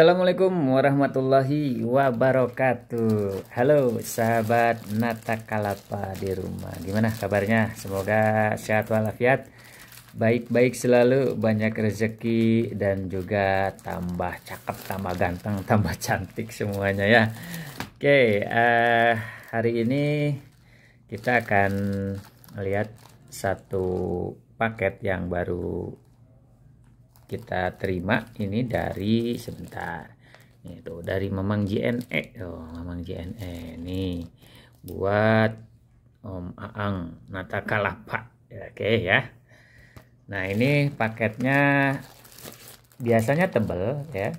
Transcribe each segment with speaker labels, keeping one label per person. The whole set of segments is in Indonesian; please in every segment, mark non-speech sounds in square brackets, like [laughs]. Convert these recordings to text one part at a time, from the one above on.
Speaker 1: Assalamualaikum warahmatullahi wabarakatuh Halo sahabat nata kalapa di rumah Gimana kabarnya? Semoga sehat walafiat Baik-baik selalu, banyak rezeki Dan juga tambah cakep, tambah ganteng, [laughs] tambah cantik semuanya ya Oke, uh, hari ini kita akan lihat satu paket yang baru kita terima ini dari sebentar itu dari Mamang JNE oh Mamang JNE ini buat Om Aang nata Kalapa oke okay, ya nah ini paketnya biasanya tebel ya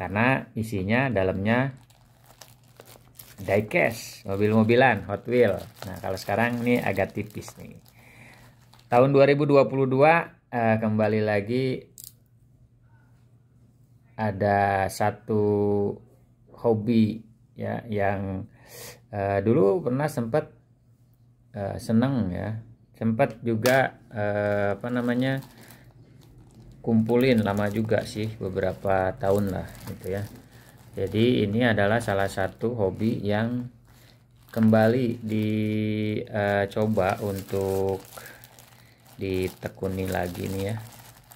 Speaker 1: karena isinya dalamnya diecast mobil-mobilan Hot Wheel nah kalau sekarang ini agak tipis nih tahun 2022 uh, kembali lagi ada satu hobi ya yang uh, dulu pernah sempat uh, eh, seneng ya sempat juga uh, apa namanya kumpulin lama juga sih beberapa tahun lah gitu ya jadi ini adalah salah satu hobi yang kembali dicoba uh, untuk ditekuni lagi nih ya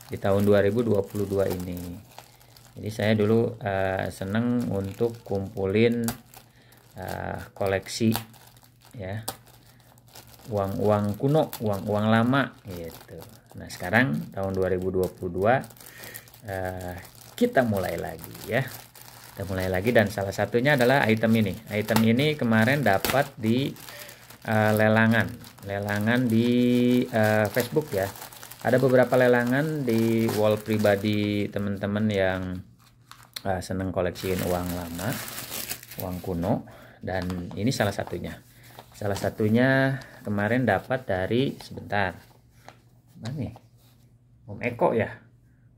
Speaker 1: di tahun 2022 ini jadi saya dulu uh, seneng untuk kumpulin uh, koleksi ya uang-uang kuno uang-uang lama gitu nah sekarang tahun 2022 uh, eh, kita mulai lagi ya kita mulai lagi dan salah satunya adalah item ini item ini kemarin dapat di uh, lelangan lelangan di uh, Facebook ya ada beberapa lelangan di wall pribadi teman-teman yang uh, seneng koleksiin uang lama uang kuno dan ini salah satunya salah satunya kemarin dapat dari sebentar mana ya? Om Eko ya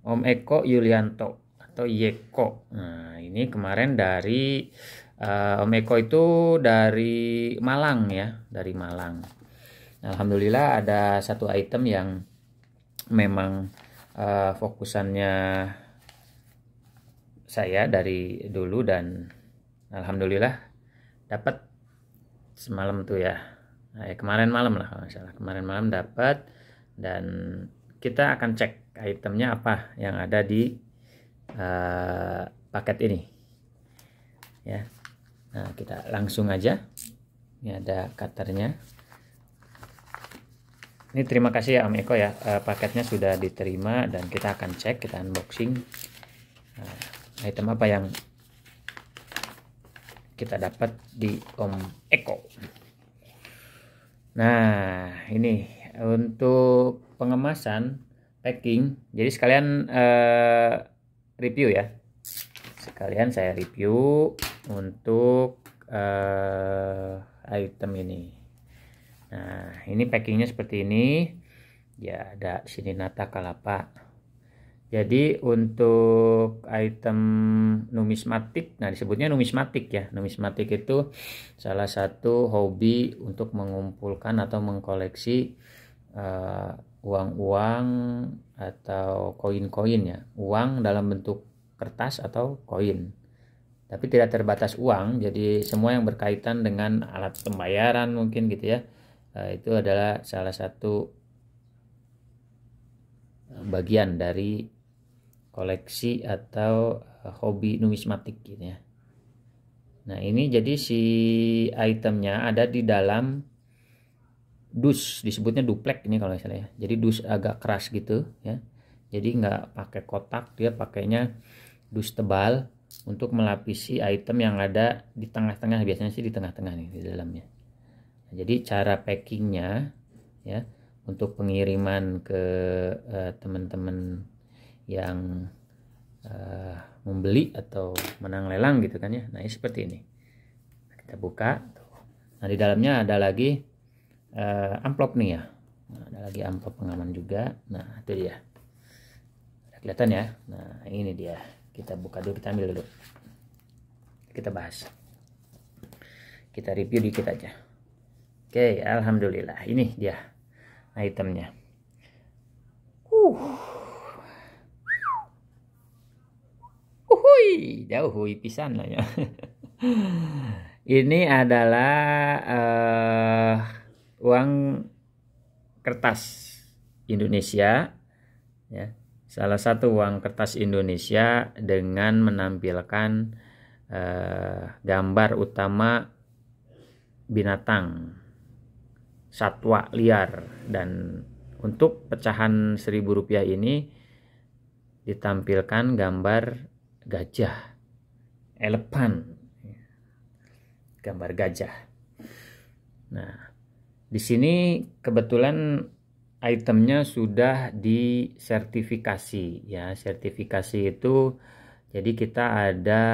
Speaker 1: Om Eko Yulianto atau Yeko nah ini kemarin dari uh, eh, Meko itu dari Malang ya dari Malang Alhamdulillah ada satu item yang memang uh, fokusannya saya dari dulu dan Alhamdulillah dapat semalam tuh ya eh, kemarin malam lah kalau salah kemarin malam dapat dan kita akan cek itemnya apa yang ada di uh, paket ini ya Nah, kita langsung aja. Ini ada cutternya. Ini terima kasih ya Om Eko ya, e, paketnya sudah diterima dan kita akan cek, kita unboxing. Nah, item apa yang kita dapat di Om Eko. Nah, ini untuk pengemasan packing. Jadi sekalian e, review ya. Sekalian saya review untuk uh, item ini nah ini packingnya seperti ini ya ada sini nata kalapa jadi untuk item numismatik nah disebutnya numismatik ya numismatik itu salah satu hobi untuk mengumpulkan atau mengkoleksi uang eh, uang-uang atau koin-koin ya uang dalam bentuk kertas atau koin tapi tidak terbatas uang jadi semua yang berkaitan dengan alat pembayaran mungkin gitu ya eh, itu adalah salah satu eh, bagian dari koleksi atau eh, hobi numismatik ini. Gitu ya nah ini jadi si itemnya ada di dalam dus disebutnya duplek ini kalau misalnya jadi dus agak keras gitu ya jadi nggak pakai kotak dia pakainya dus tebal untuk melapisi item yang ada di tengah-tengah biasanya sih di tengah-tengah nih di dalamnya nah, jadi cara packingnya ya untuk pengiriman ke eh, teman-teman yang uh, membeli atau menang lelang gitu kan ya nah ini seperti ini kita buka nah di dalamnya ada lagi uh, amplop nih ya nah, ada lagi amplop pengaman juga nah itu dia kelihatan ya nah ini dia kita buka dulu kita ambil dulu kita bahas kita review dikit aja oke alhamdulillah ini dia itemnya uh uhui jauh hui pisan lah ya [laughs] ini adalah uh, uang kertas Indonesia ya salah satu uang kertas Indonesia dengan menampilkan eh, gambar utama binatang, satwa liar dan untuk pecahan seribu rupiah ini ditampilkan gambar gajah, elepan, gambar gajah. Nah, di sini kebetulan itemnya sudah disertifikasi ya sertifikasi itu jadi kita ada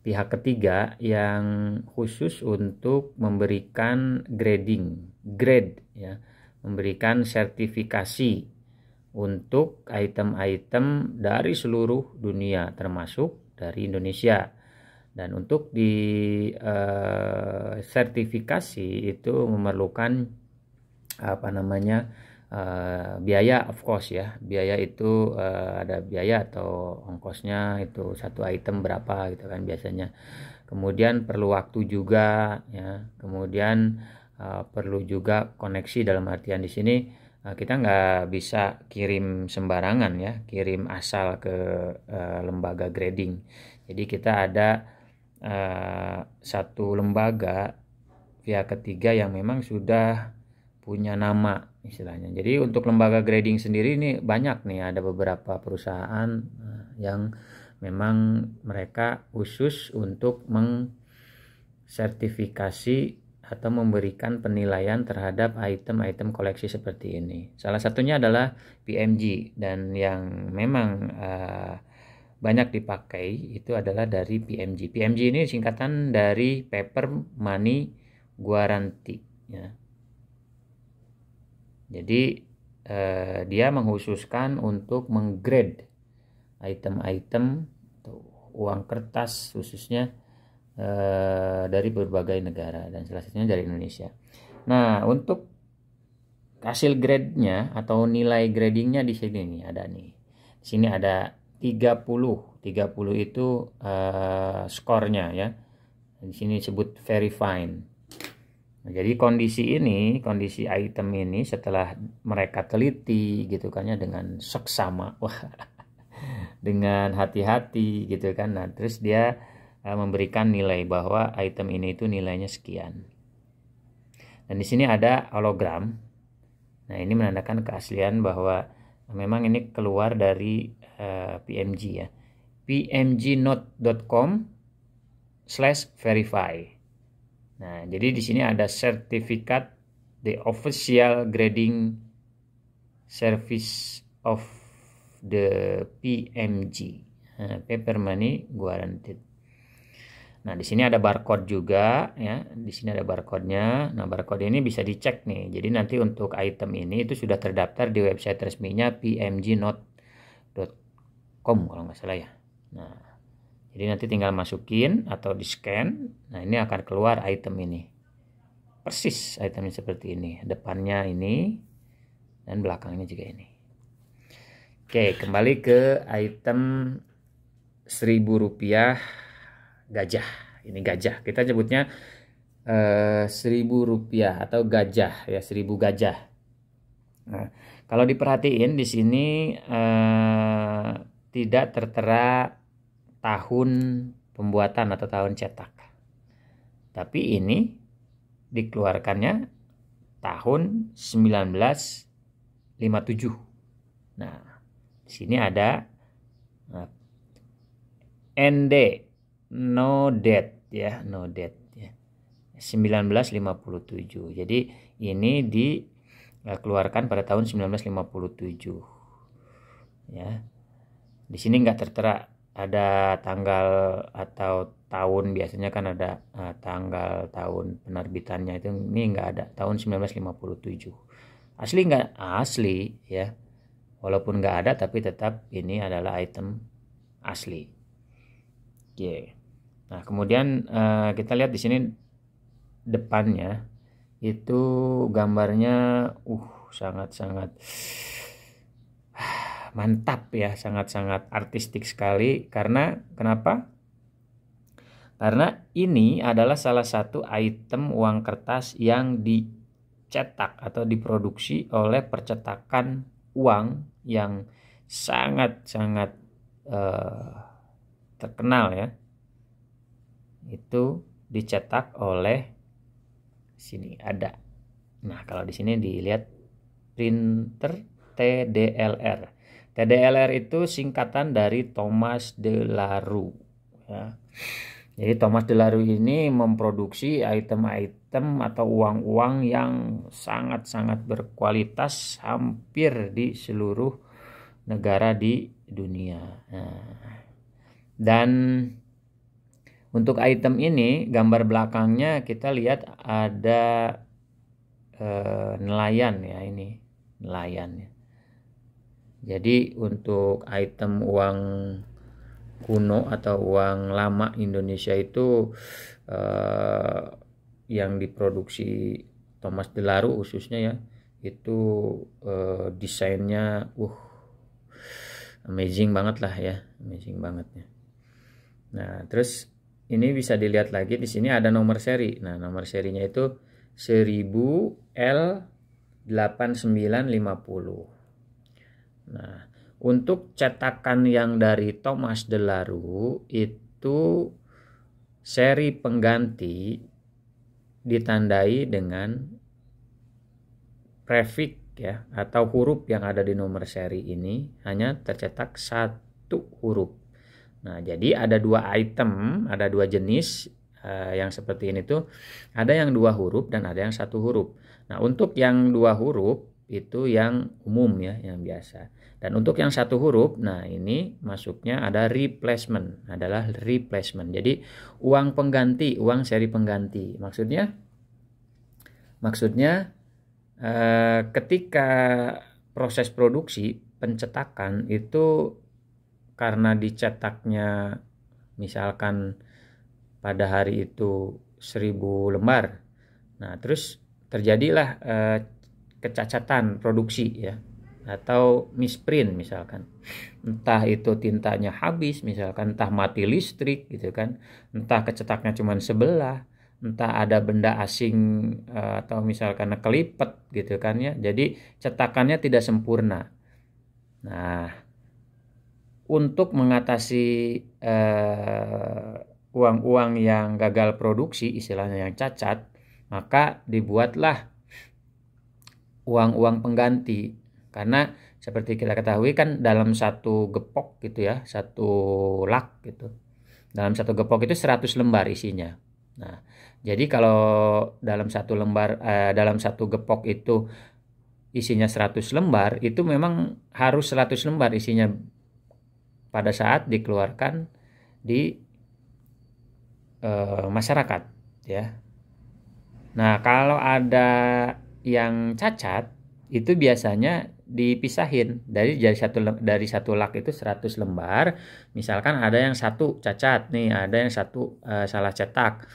Speaker 1: pihak ketiga yang khusus untuk memberikan grading grade ya memberikan sertifikasi untuk item-item dari seluruh dunia termasuk dari Indonesia dan untuk di uh, sertifikasi itu memerlukan apa namanya uh, biaya of course ya biaya itu uh, ada biaya atau ongkosnya itu satu item berapa gitu kan biasanya kemudian perlu waktu juga ya kemudian uh, perlu juga koneksi dalam artian di sini uh, kita nggak bisa kirim sembarangan ya kirim asal ke uh, lembaga grading jadi kita ada uh, satu lembaga pihak ketiga yang memang sudah punya nama istilahnya. Jadi untuk lembaga grading sendiri ini banyak nih ada beberapa perusahaan eh, yang memang mereka khusus untuk mengsertifikasi atau memberikan penilaian terhadap item-item koleksi seperti ini. Salah satunya adalah PMG dan yang memang uh, banyak dipakai itu adalah dari PMG. PMG ini singkatan dari Paper Money Guarantee. Ya jadi eh, dia menghususkan untuk menggrade item-item uang kertas khususnya eh, dari berbagai negara dan salah satunya dari Indonesia. Nah untuk hasil grade-nya atau nilai gradingnya di sini nih ada nih. Di sini ada 30. 30 itu eh, skornya ya. Di sini disebut very fine. Nah, jadi kondisi ini, kondisi item ini setelah mereka teliti gitu kan ya dengan seksama, [laughs] wah, dengan hati-hati gitu kan. Nah terus dia uh, memberikan nilai bahwa item ini itu nilainya sekian. Dan di sini ada hologram. Nah ini menandakan keaslian bahwa memang ini keluar dari uh, eh, PMG ya. pmgnote.com slash verify Nah, jadi di sini ada sertifikat the official grading service of the PMG. Nah, paper money guaranteed. Nah, di sini ada barcode juga ya. Di sini ada barcode-nya. Nah, barcode ini bisa dicek nih. Jadi nanti untuk item ini itu sudah terdaftar di website resminya pmgnote.com kalau nggak salah ya. Nah, jadi nanti tinggal masukin atau di scan. Nah ini akan keluar item ini. Persis itemnya seperti ini. Depannya ini dan belakangnya juga ini. Oke kembali ke item seribu rupiah gajah. Ini gajah. Kita sebutnya eh, seribu rupiah atau gajah ya seribu gajah. Nah kalau diperhatiin di sini uh, tidak tertera tahun pembuatan atau tahun cetak. Tapi ini dikeluarkannya tahun 1957. Nah, di sini ada ND nah, no date ya, no date ya. 1957. Jadi ini dikeluarkan eh, pada tahun 1957. Ya. Di sini nggak tertera ada tanggal atau tahun biasanya kan ada uh, tanggal tahun penerbitannya itu ini nggak ada tahun 1957 asli nggak asli ya walaupun nggak ada tapi tetap ini adalah item asli oke yeah. nah kemudian uh, kita lihat di sini depannya itu gambarnya uh sangat-sangat mantap ya sangat-sangat artistik sekali karena kenapa karena ini adalah salah satu item uang kertas yang dicetak atau diproduksi oleh percetakan uang yang sangat-sangat eh, terkenal ya itu dicetak oleh sini ada nah kalau di sini dilihat printer TDLR TDLR itu singkatan dari Thomas De Laru. Ya. Jadi Thomas De Laru ini memproduksi item-item atau uang-uang yang sangat-sangat berkualitas hampir di seluruh negara di dunia. Nah, dan untuk item ini gambar belakangnya kita lihat ada eh, nelayan ya ini nelayannya jadi untuk item uang kuno atau uang lama Indonesia itu eh, yang diproduksi Thomas Delaru khususnya ya itu eh, desainnya uh amazing banget lah ya amazing bangetnya. nah terus ini bisa dilihat lagi di sini ada nomor seri nah nomor serinya itu 1000 L 8950 Nah, untuk cetakan yang dari Thomas Delaru itu seri pengganti ditandai dengan prefix ya atau huruf yang ada di nomor seri ini hanya tercetak satu huruf. Nah, jadi ada dua item, ada dua jenis eh, yang seperti ini tuh ada yang dua huruf dan ada yang satu huruf. Nah, untuk yang dua huruf itu yang umum ya, yang biasa. Dan untuk yang satu huruf, nah ini masuknya ada replacement, adalah replacement. Jadi uang pengganti, uang seri pengganti. Maksudnya, maksudnya eh, ketika proses produksi pencetakan itu karena dicetaknya misalkan pada hari itu seribu lembar. Nah, terus terjadilah eh, kecacatan produksi ya atau misprint misalkan entah itu tintanya habis misalkan entah mati listrik gitu kan entah kecetaknya cuma sebelah entah ada benda asing eh, atau misalkan kelipet gitu kan ya jadi cetakannya tidak sempurna nah untuk mengatasi eh, uang-uang eh, yang gagal produksi istilahnya yang cacat maka dibuatlah uang-uang pengganti karena seperti kita ketahui kan dalam satu gepok gitu ya, satu lak gitu. Dalam satu gepok itu 100 lembar isinya. Nah, jadi kalau dalam satu lembar eh, dalam satu gepok itu isinya 100 lembar, itu memang harus 100 lembar isinya pada saat dikeluarkan di eh, masyarakat ya. Nah, kalau ada yang cacat itu biasanya dipisahin dari dari satu dari satu lak itu 100 lembar misalkan ada yang satu cacat nih ada yang satu uh, salah cetak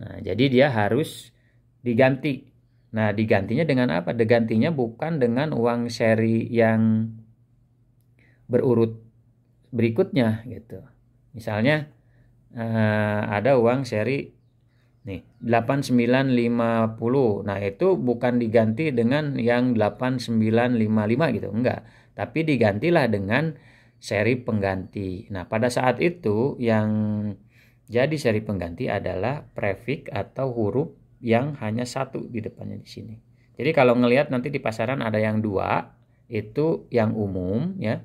Speaker 1: nah jadi dia harus diganti nah digantinya dengan apa digantinya bukan dengan uang seri yang berurut berikutnya gitu misalnya uh, ada uang seri Nih, 8950. Nah, itu bukan diganti dengan yang 8955 gitu, enggak. Tapi digantilah dengan seri pengganti. Nah, pada saat itu yang jadi seri pengganti adalah prefix atau huruf yang hanya satu di depannya di sini. Jadi kalau ngelihat nanti di pasaran ada yang dua, itu yang umum ya.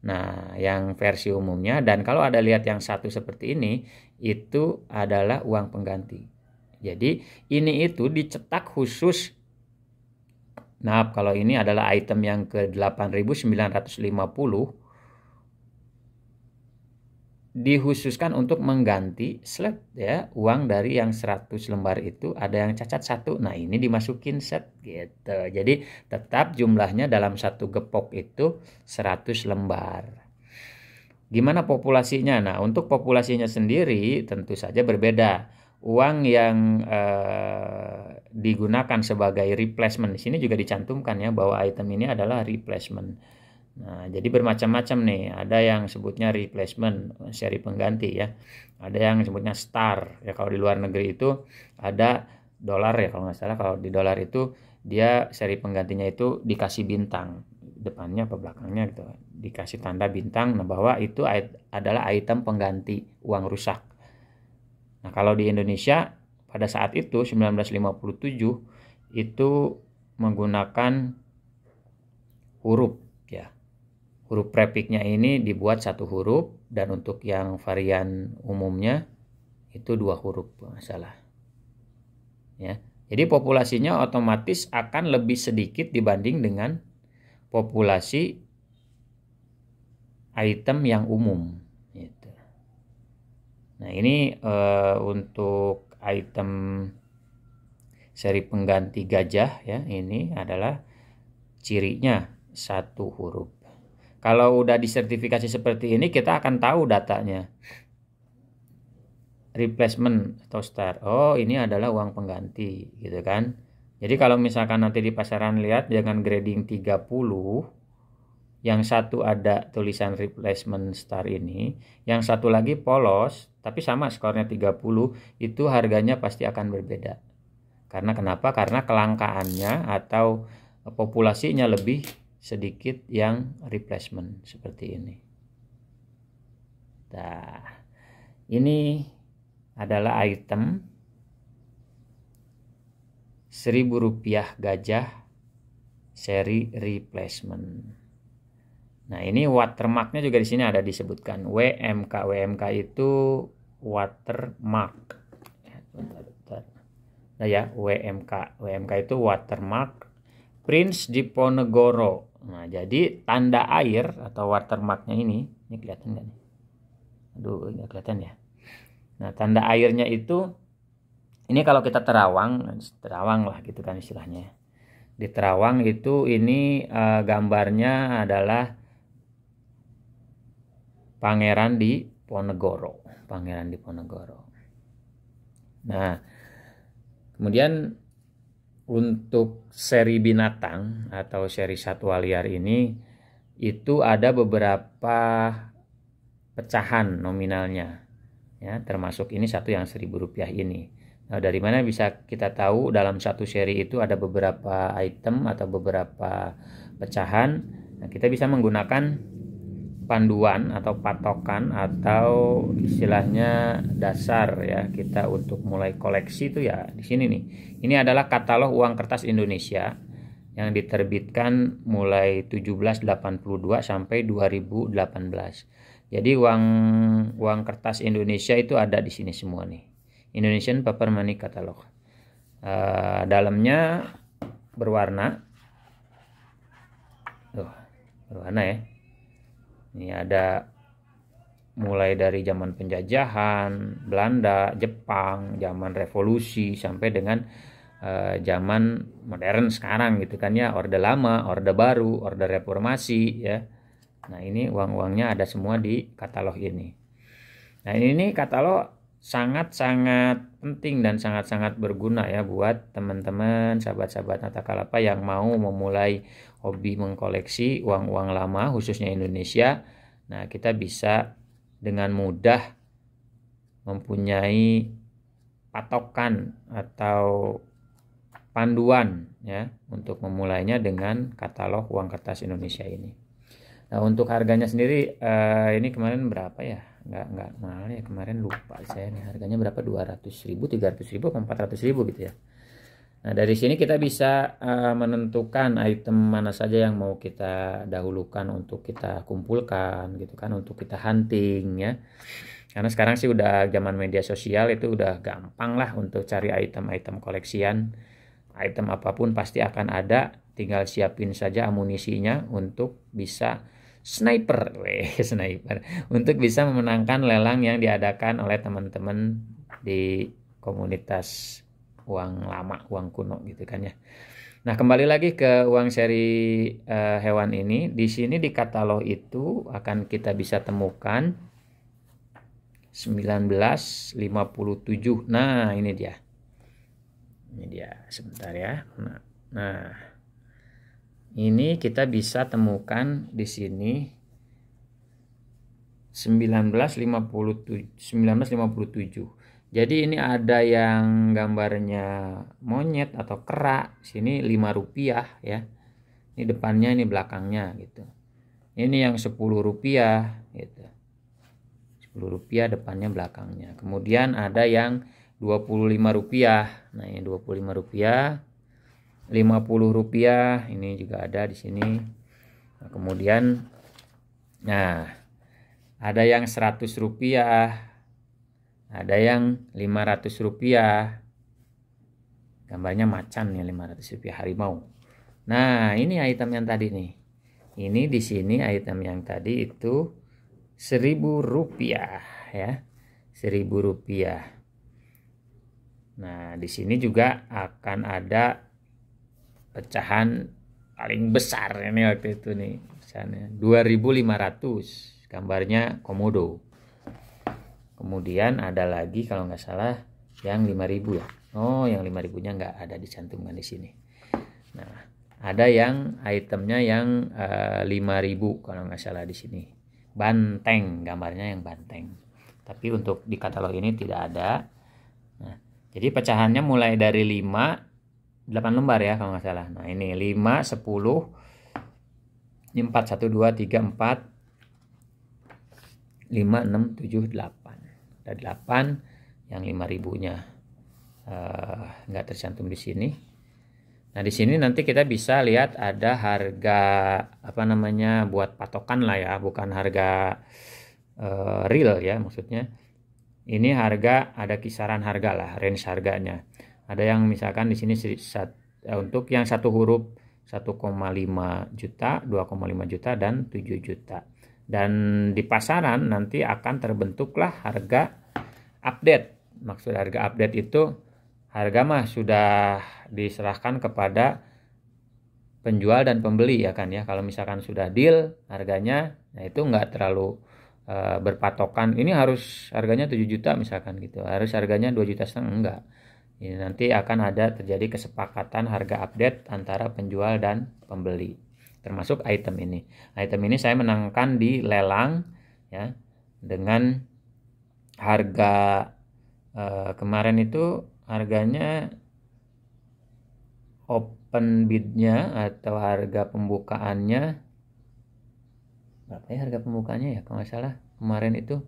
Speaker 1: Nah, yang versi umumnya dan kalau ada lihat yang satu seperti ini, itu adalah uang pengganti. Jadi ini itu dicetak khusus. Nah, kalau ini adalah item yang ke 8950 dihususkan untuk mengganti slip ya uang dari yang 100 lembar itu ada yang cacat satu nah ini dimasukin set gitu jadi tetap jumlahnya dalam satu gepok itu 100 lembar Gimana populasinya? Nah, untuk populasinya sendiri tentu saja berbeda. Uang yang eh, digunakan sebagai replacement di sini juga dicantumkan ya bahwa item ini adalah replacement. Nah, jadi bermacam-macam nih. Ada yang sebutnya replacement, seri pengganti ya. Ada yang sebutnya star. Ya kalau di luar negeri itu ada dolar ya kalau nggak salah. Kalau di dolar itu dia seri penggantinya itu dikasih bintang depannya apa belakangnya gitu dikasih tanda bintang nah bahwa itu adalah item pengganti uang rusak nah kalau di Indonesia pada saat itu 1957 itu menggunakan huruf ya huruf prefixnya ini dibuat satu huruf dan untuk yang varian umumnya itu dua huruf masalah ya jadi populasinya otomatis akan lebih sedikit dibanding dengan populasi item yang umum. Gitu. Nah ini uh, untuk item seri pengganti gajah ya ini adalah cirinya satu huruf. Kalau udah disertifikasi seperti ini kita akan tahu datanya. Replacement atau star. Oh ini adalah uang pengganti gitu kan. Jadi kalau misalkan nanti di pasaran lihat dengan grading 30 yang satu ada tulisan replacement star ini, yang satu lagi polos tapi sama skornya 30 itu harganya pasti akan berbeda. Karena kenapa? Karena kelangkaannya atau populasinya lebih sedikit yang replacement seperti ini. Nah, ini adalah item seribu rupiah gajah seri replacement. Nah ini watermarknya juga di sini ada disebutkan WMK. WMK itu watermark. Ya, nah ya WMK. WMK itu watermark Prince Diponegoro. Nah jadi tanda air atau watermarknya ini, ini kelihatan nggak nih? Aduh ini kelihatan ya. Nah tanda airnya itu ini kalau kita terawang terawang lah gitu kan istilahnya di terawang itu ini uh, gambarnya adalah pangeran di Ponegoro pangeran di Ponegoro nah kemudian untuk seri binatang atau seri satwa liar ini itu ada beberapa pecahan nominalnya ya termasuk ini satu yang seribu rupiah ini Eh, dari mana bisa kita tahu dalam satu seri itu ada beberapa item atau beberapa pecahan. Nah, kita bisa menggunakan panduan atau patokan atau istilahnya dasar ya kita untuk mulai koleksi itu ya di sini nih. Ini adalah katalog uang kertas Indonesia yang diterbitkan mulai 1782 sampai 2018. Jadi uang uang kertas Indonesia itu ada di sini semua nih Indonesian Paper Money Catalog. Uh, dalamnya berwarna. Tuh, berwarna ya. Ini ada mulai dari zaman penjajahan, Belanda, Jepang, zaman revolusi sampai dengan uh, zaman modern sekarang gitu kan ya, orde lama, orde baru, orde reformasi ya. Nah, ini uang-uangnya ada semua di katalog ini. Nah, ini katalog sangat-sangat penting dan sangat-sangat berguna ya buat teman-teman sahabat-sahabat Kalapa yang mau memulai hobi mengkoleksi uang-uang lama khususnya Indonesia. Nah, kita bisa dengan mudah mempunyai patokan atau panduan ya untuk memulainya dengan katalog uang kertas Indonesia ini. Nah, untuk harganya sendiri eh, ini kemarin berapa ya? nggak nggak mahal ya kemarin lupa saya nih harganya berapa 200 ribu 300 ribu atau 400 ribu gitu ya Nah dari sini kita bisa uh, menentukan item mana saja yang mau kita dahulukan untuk kita kumpulkan gitu kan untuk kita hunting ya karena sekarang sih udah zaman media sosial itu udah gampang lah untuk cari item-item koleksian item apapun pasti akan ada tinggal siapin saja amunisinya untuk bisa sniper, [laughs] weh, sniper untuk bisa memenangkan lelang yang diadakan oleh teman-teman di komunitas uang lama, uang kuno gitu kan ya. Nah, kembali lagi ke uang seri uh, hewan ini. Di sini di katalog itu akan kita bisa temukan 1957. Nah, ini dia. Ini dia, sebentar ya. Nah, nah ini kita bisa temukan di sini 1957 1957 jadi ini ada yang gambarnya monyet atau kera sini 5 rupiah ya ini depannya ini belakangnya gitu ini yang 10 rupiah gitu 10 rupiah depannya belakangnya kemudian ada yang 25 rupiah nah ini 25 rupiah Rp50 ini juga ada di sini nah, kemudian nah ada yang Rp100 ada yang Rp500 gambarnya macan ya Rp500 harimau nah ini item yang tadi nih ini di sini item yang tadi itu rp rupiah ya rp rupiah nah di sini juga akan ada pecahan paling besar ini waktu itu nih pecahannya 2500 gambarnya komodo kemudian ada lagi kalau nggak salah yang 5000 ya oh yang 5000 nya nggak ada dicantumkan di sini nah ada yang itemnya yang e, eh, 5000 kalau nggak salah di sini banteng gambarnya yang banteng tapi untuk di katalog ini tidak ada nah, jadi pecahannya mulai dari 5 8 lembar ya kalau nggak salah. Nah ini 5, 10, 4, 1, 2, 3, 4, 5, 6, 7, 8. Ada 8 yang 5 ribunya uh, nggak tercantum di sini. Nah di sini nanti kita bisa lihat ada harga apa namanya buat patokan lah ya, bukan harga uh, real ya maksudnya. Ini harga ada kisaran harga lah, range harganya ada yang misalkan di sini eh, untuk yang satu huruf 1,5 juta 2,5 juta dan 7 juta dan di pasaran nanti akan terbentuklah harga update maksud harga update itu harga mah sudah diserahkan kepada penjual dan pembeli ya kan ya kalau misalkan sudah deal harganya nah itu nggak terlalu eh, berpatokan ini harus harganya 7 juta misalkan gitu harus harganya 2 juta setengah enggak ini nanti akan ada terjadi kesepakatan harga update antara penjual dan pembeli, termasuk item ini. Item ini saya menangkan di lelang ya dengan harga eh, kemarin itu harganya open bidnya atau harga pembukaannya berapa ya harga pembukaannya ya kalau nggak salah kemarin itu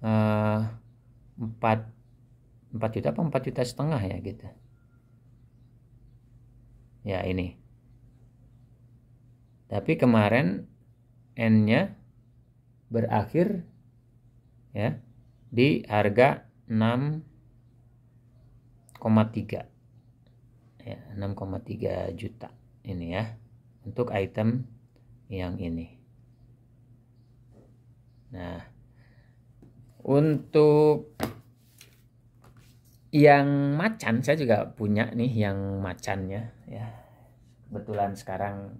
Speaker 1: eh, empat 4 4 juta apa 4 juta setengah ya gitu ya ini tapi kemarin N-nya berakhir ya di harga 6,3 ya 6,3 juta ini ya untuk item yang ini nah untuk yang macan saya juga punya nih yang macannya ya kebetulan sekarang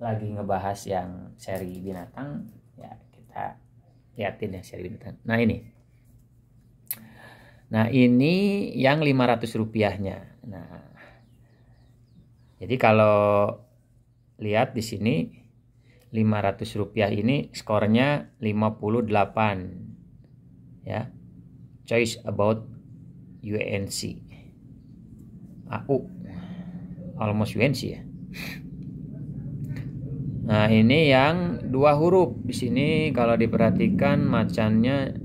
Speaker 1: lagi ngebahas yang seri binatang ya kita liatin ya seri binatang nah ini nah ini yang 500 rupiahnya nah jadi kalau lihat di sini 500 rupiah ini skornya 58 ya choice about UNC AU ah, oh, almost UNC ya nah ini yang dua huruf di sini kalau diperhatikan macannya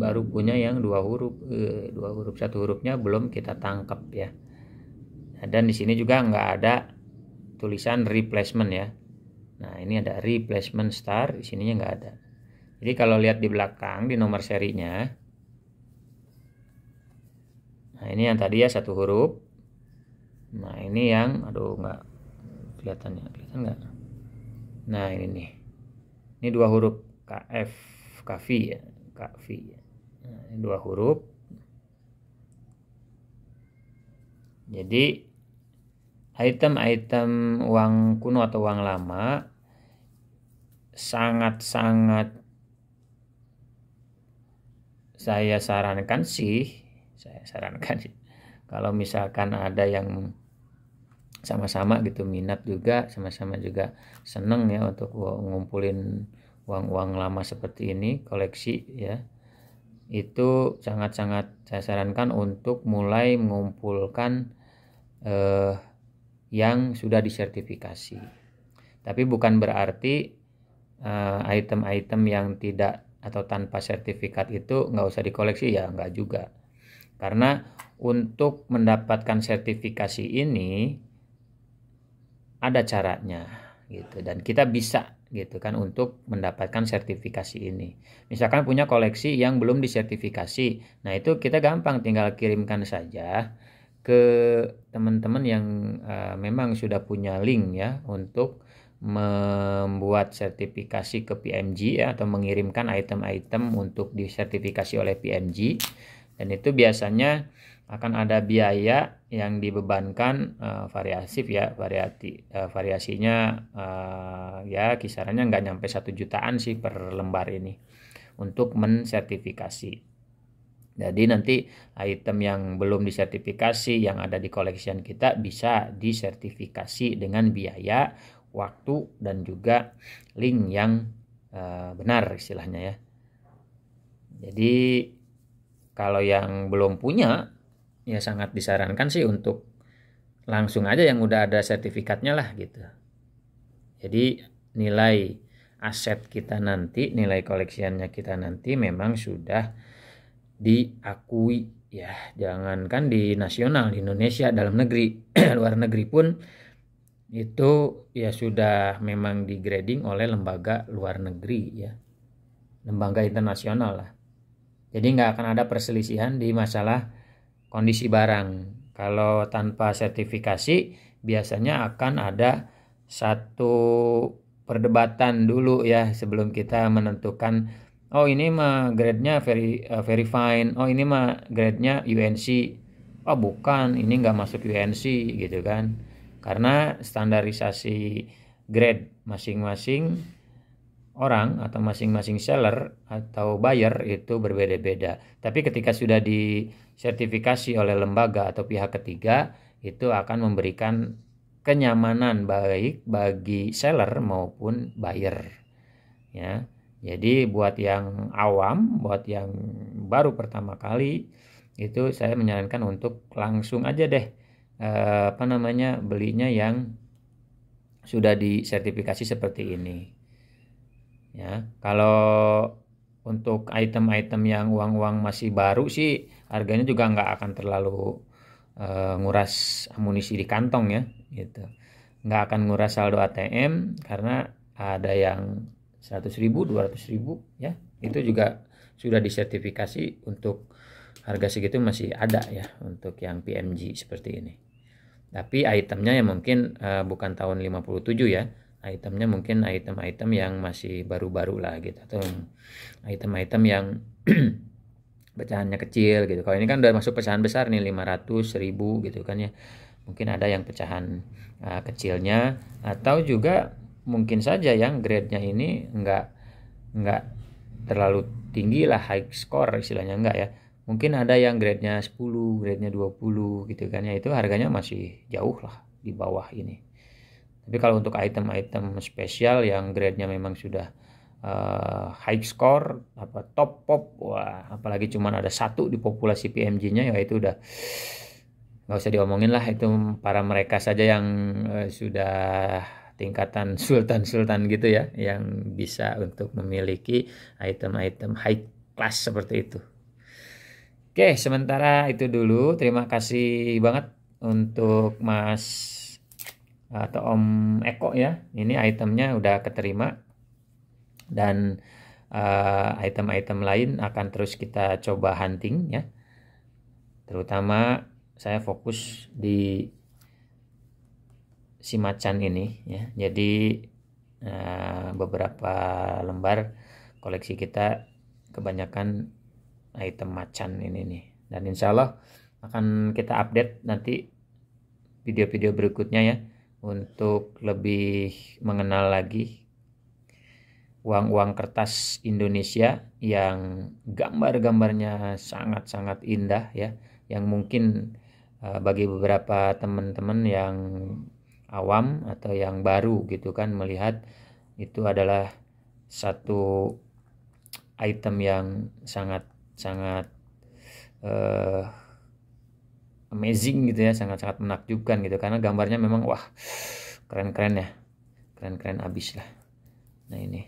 Speaker 1: baru punya yang dua huruf eh, dua huruf satu hurufnya belum kita tangkap ya nah, dan di sini juga nggak ada tulisan replacement ya Nah, ini ada replacement star, di sininya nggak ada. Jadi kalau lihat di belakang di nomor serinya Nah, ini yang tadi ya satu huruf. Nah, ini yang aduh nggak kelihatannya kelihatan nggak? Nah, ini nih. Ini dua huruf KF, kafi ya, kafi. Ya. Nah, ini dua huruf. Jadi item-item uang kuno atau uang lama sangat-sangat saya sarankan sih saya sarankan sih kalau misalkan ada yang sama-sama gitu minat juga sama-sama juga seneng ya untuk ngumpulin uang-uang lama seperti ini koleksi ya itu sangat-sangat saya sarankan untuk mulai mengumpulkan eh, yang sudah disertifikasi tapi bukan berarti eh, item-item eh, yang tidak atau tanpa sertifikat itu nggak usah dikoleksi ya nggak juga karena untuk mendapatkan sertifikasi ini ada caranya gitu dan kita bisa gitu kan untuk mendapatkan sertifikasi ini. Misalkan punya koleksi yang belum disertifikasi. Nah, itu kita gampang tinggal kirimkan saja ke teman-teman yang uh, memang sudah punya link ya untuk membuat sertifikasi ke PMG ya, atau mengirimkan item-item untuk disertifikasi oleh PMG dan itu biasanya akan ada biaya yang dibebankan uh, variasif ya variati uh, variasinya uh, ya kisarannya nggak nyampe satu jutaan sih per lembar ini untuk mensertifikasi. Jadi nanti item yang belum disertifikasi yang ada di collection kita bisa disertifikasi dengan biaya, waktu dan juga link yang uh, benar istilahnya ya. Jadi kalau yang belum punya, ya sangat disarankan sih untuk langsung aja yang udah ada sertifikatnya lah gitu. Jadi nilai aset kita nanti, nilai koleksiannya kita nanti memang sudah diakui ya. Jangankan di nasional, di Indonesia, dalam negeri, [clears throat] luar negeri pun itu ya sudah memang digrading oleh lembaga luar negeri ya lembaga internasional lah jadi nggak akan ada perselisihan di masalah kondisi barang. Kalau tanpa sertifikasi biasanya akan ada satu perdebatan dulu ya sebelum kita menentukan oh ini mah grade-nya very uh, eh, very fine oh ini mah grade-nya UNC oh bukan ini nggak masuk UNC gitu kan karena standarisasi grade masing-masing orang atau masing-masing seller atau buyer itu berbeda-beda. Tapi ketika sudah disertifikasi oleh lembaga atau pihak ketiga, itu akan memberikan kenyamanan baik bagi seller maupun buyer. Ya. Jadi buat yang awam, buat yang baru pertama kali itu saya menyarankan untuk langsung aja deh eh, apa namanya belinya yang sudah disertifikasi seperti ini ya kalau untuk item-item yang uang-uang masih baru sih harganya juga nggak akan terlalu e, nguras amunisi di kantong ya gitu nggak akan nguras saldo ATM karena ada yang 100.000 ribu ribu ya itu juga sudah disertifikasi untuk harga segitu masih ada ya untuk yang PMG seperti ini tapi itemnya ya mungkin uh, bukan tahun 57 ya itemnya mungkin item-item yang masih baru-baru lah gitu atau item-item yang [clears throat] pecahannya kecil gitu kalau ini kan udah masuk pecahan besar nih 500 1000 gitu kan ya mungkin ada yang pecahan uh, kecilnya atau juga mungkin saja yang grade-nya ini enggak enggak terlalu tinggi lah high score istilahnya enggak ya mungkin ada yang grade-nya 10 grade-nya 20 gitu kan ya itu harganya masih jauh lah di bawah ini tapi kalau untuk item-item spesial yang grade-nya memang sudah uh, high score apa top pop wah apalagi cuma ada satu di populasi PMG-nya ya itu udah nggak usah diomongin lah itu para mereka saja yang uh, sudah tingkatan [laughs] sultan-sultan gitu ya yang bisa untuk memiliki item-item high class seperti itu. Oke, sementara itu dulu. Terima kasih banget untuk Mas atau Om Eko ya. Ini itemnya udah keterima dan eh, item-item uh, lain akan terus kita coba hunting ya. Terutama saya fokus di si macan ini ya. Jadi uh, beberapa lembar koleksi kita kebanyakan item macan ini nih. Dan insya Allah akan kita update nanti video-video berikutnya ya untuk lebih mengenal lagi uang-uang kertas Indonesia yang gambar-gambarnya sangat-sangat indah ya yang mungkin eh, bagi beberapa teman-teman yang awam atau yang baru gitu kan melihat itu adalah satu item yang sangat sangat uh, eh, amazing gitu ya sangat-sangat menakjubkan gitu karena gambarnya memang wah keren-keren ya keren-keren abis lah nah ini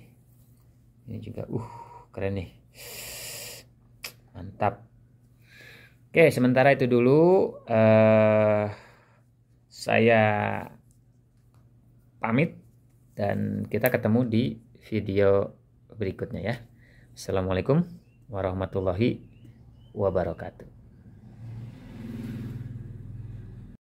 Speaker 1: ini juga uh keren nih mantap oke sementara itu dulu uh, saya pamit dan kita ketemu di video berikutnya ya assalamualaikum warahmatullahi wabarakatuh